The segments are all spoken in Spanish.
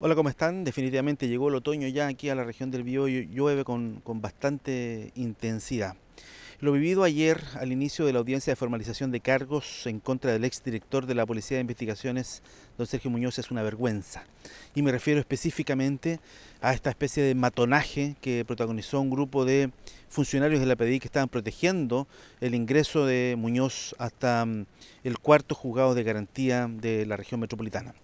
Hola, ¿cómo están? Definitivamente llegó el otoño ya aquí a la región del y llueve con, con, bastante intensidad. Lo vivido ayer al inicio de la audiencia de formalización de cargos en contra del exdirector de la Policía de Investigaciones, don Sergio Muñoz, es una vergüenza. Y me refiero específicamente a esta especie de matonaje que protagonizó un grupo de funcionarios de la PDI que estaban protegiendo el ingreso de Muñoz hasta mm, el cuarto juzgado de garantía de la región metropolitana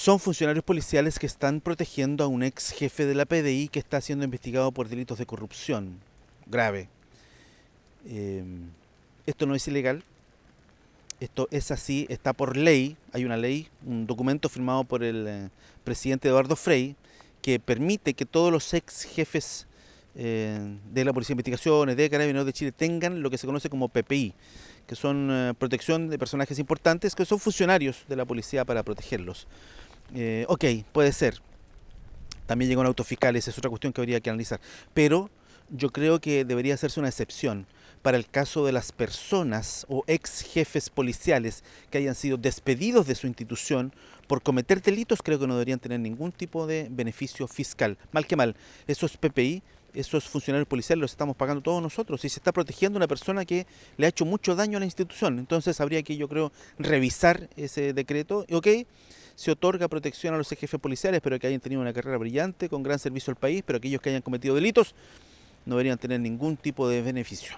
son funcionarios policiales que están protegiendo a un ex jefe de la PDI que está siendo investigado por delitos de corrupción grave. Em, esto no es ilegal, esto es así, está por ley, hay una ley, un documento firmado por el eh, presidente Eduardo Frey que permite que todos los ex jefes eh, de la Policía de Investigaciones, de Carabineros de Chile, tengan lo que se conoce como PPI, que son eh, protección de personajes importantes, que son funcionarios de la policía para protegerlos. Eh, ok, puede ser. También llega un auto fiscal, es otra cuestión que habría que analizar. Pero yo creo que debería hacerse una excepción para el caso de las personas o ex jefes policiales que hayan sido despedidos de su institución por cometer delitos, creo que no deberían tener ningún tipo de beneficio fiscal. Mal que mal, esos PPI, esos funcionarios policiales los estamos pagando todos nosotros y se está protegiendo una persona que le ha hecho mucho daño a la institución. Entonces habría que, yo creo, revisar ese decreto. ok, se otorga protección a los jefes policiales, pero que hayan tenido una carrera brillante, con gran servicio al país, pero aquellos que hayan cometido delitos no deberían tener ningún tipo de beneficio.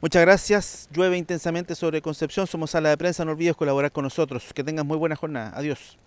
Muchas gracias. Llueve intensamente sobre Concepción. Somos Sala de Prensa. No olvides colaborar con nosotros. Que tengas muy buena jornada. Adiós.